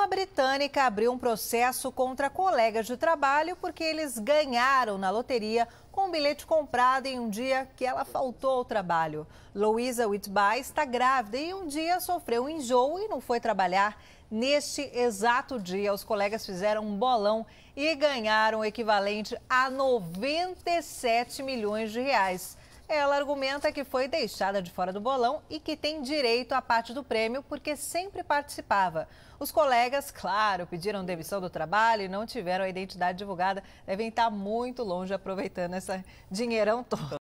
uma britânica abriu um processo contra colegas de trabalho porque eles ganharam na loteria com um bilhete comprado em um dia que ela faltou ao trabalho. Louisa Whitby está grávida e um dia sofreu um enjoo e não foi trabalhar. Neste exato dia, os colegas fizeram um bolão e ganharam o equivalente a 97 milhões de reais. Ela argumenta que foi deixada de fora do bolão e que tem direito à parte do prêmio porque sempre participava. Os colegas, claro, pediram demissão do trabalho e não tiveram a identidade divulgada. Devem estar muito longe aproveitando esse dinheirão todo.